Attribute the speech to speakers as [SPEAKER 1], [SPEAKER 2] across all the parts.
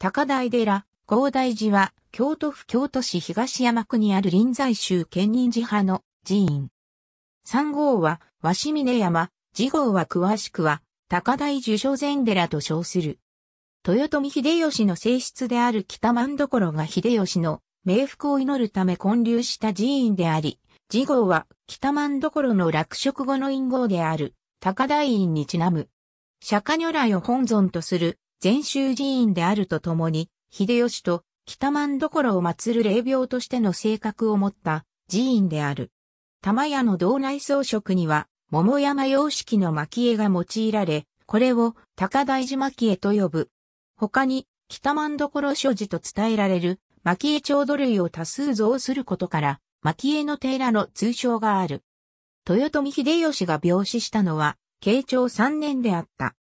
[SPEAKER 1] 高台寺、高台寺は、京都府京都市東山区にある臨済宗建仁寺派の寺院。三号は、鷲峰山、次号は詳しくは、高台樹所禅寺と称する。豊臣秀吉の正室である北万所が秀吉の冥福を祈るため建立した寺院であり、次号は北万所の落職後の陰号である高台院にちなむ。釈迦如来を本尊とする禅宗寺院であるとともに、秀吉と北満所を祀る霊廟としての性格を持った寺院である。玉屋の道内装飾には、桃山様式の蒔絵が用いられ、これを高大寺蒔絵と呼ぶ。他に、北満所所持と伝えられる蒔絵調度類を多数増することから、蒔絵の寺の通称がある。豊臣秀吉が病死したのは、慶長3年であった。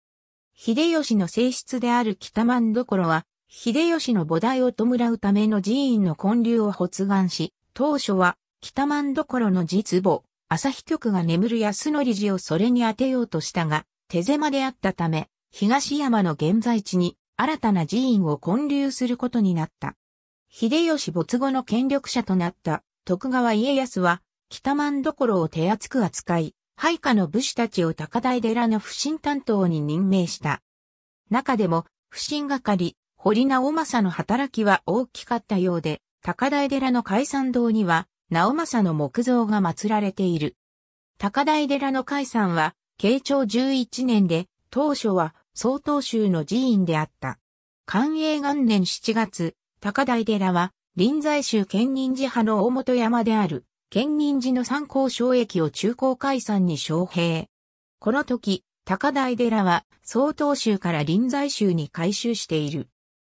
[SPEAKER 1] 秀吉の性質である北万所は、秀吉の菩提を弔うための寺院の建立を発願し、当初は北万所の実母、朝日局が眠る安則寺をそれに当てようとしたが、手狭であったため、東山の現在地に新たな寺院を建立することになった。秀吉没後の権力者となった徳川家康は、北万所を手厚く扱い、配下の武士たちを高台寺の不審担当に任命した。中でも、不審係、堀直政の働きは大きかったようで、高台寺の解散堂には、直政の木像が祀られている。高台寺の解散は、慶長11年で、当初は、曹洞宗の寺院であった。寛永元年7月、高台寺は、臨済宗建仁寺派の大本山である、建仁寺の参考省益を中高解散に招聘。この時、高台寺は、曹洞宗から臨済宗に改修している。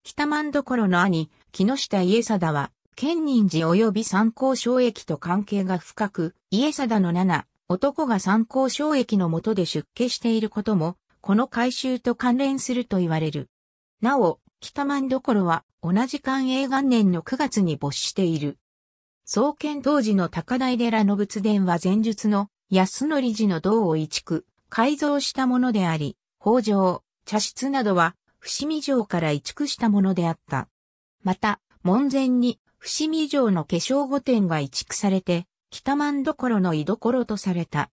[SPEAKER 1] 北万所の兄、木下家貞は、建仁寺及び参考省益と関係が深く、家貞の七、男が参考省益の下で出家していることも、この改修と関連すると言われる。なお、北万所は、同じ寛永元年の9月に没している。創建当時の高台寺の仏殿は前述の安則寺の銅を移築、改造したものであり、北条、茶室などは伏見城から移築したものであった。また、門前に伏見城の化粧御殿が移築されて、北満所の居所とされた。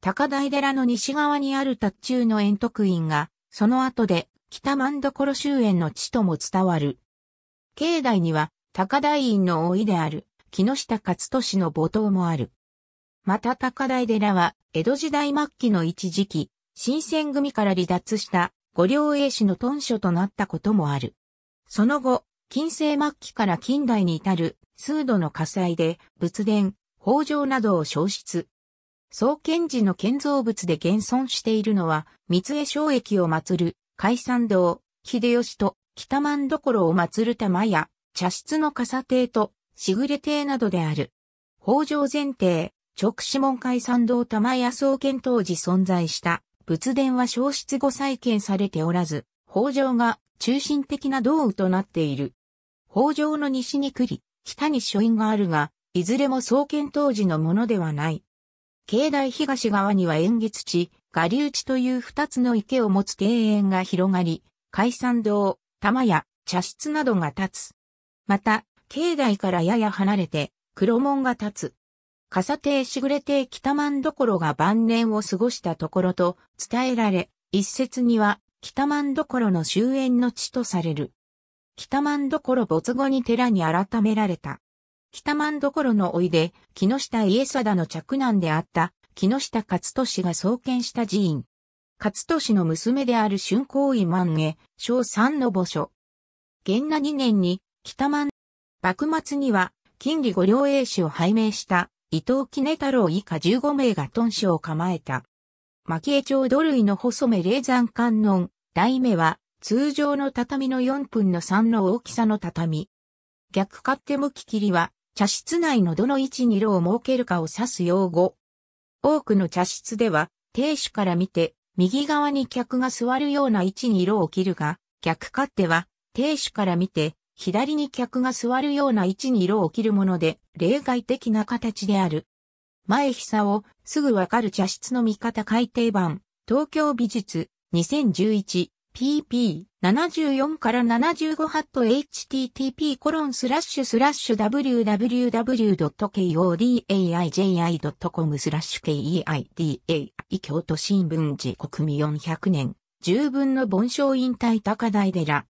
[SPEAKER 1] 高台寺の西側にある達中の円徳院が、その後で北満所周辺の地とも伝わる。境内には高台院の老いである木下勝利の母塔もある。また高台寺は、江戸時代末期の一時期、新選組から離脱した御両栄氏の屯所となったこともある。その後、近世末期から近代に至る数度の火災で仏殿、法上などを焼失。創建時の建造物で現存しているのは、三江省駅を祀る、海山堂、秀吉と北万所を祀る玉や、茶室の傘邸と、しぐれ邸などである。北条前提、直子門解参道玉屋創建当時存在した仏殿は消失後再建されておらず、北条が中心的な道具となっている。北条の西に栗、北に書院があるが、いずれも創建当時のものではない。境内東側には円月地、下流地という二つの池を持つ庭園が広がり、海散堂、玉屋、茶室などが建つ。また、境内からやや離れて、黒門が立つ。笠亭しぐれ亭北満所が晩年を過ごしたところと伝えられ、一説には北満所の終焉の地とされる。北満所没後に寺に改められた。北満所のおいで、木下家貞の嫡男であった木下勝利が創建した寺院。勝利の娘である春光院満へ、小三の墓所。元那二年に北満幕末には、金利五両栄氏を拝命した伊藤杵太郎以下15名が豚書を構えた。牧江町土類の細目霊山観音、題目は、通常の畳の4分の3の大きさの畳。逆勝手向き切りは、茶室内のどの位置に色を設けるかを指す用語。多くの茶室では、亭主から見て、右側に客が座るような位置に色を切るが、逆勝手は、亭主から見て、左に客が座るような位置に色を切るもので、例外的な形である。前久をすぐわかる茶室の見方改訂版、東京美術 2011pp74 から75ハット http コロンスラッシュスラッシュ www.kodaiji.com スラッシュ keida 京都新聞寺国民400年十分の盆昇引退高台寺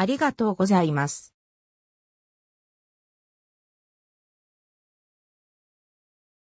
[SPEAKER 1] ありがとうございます。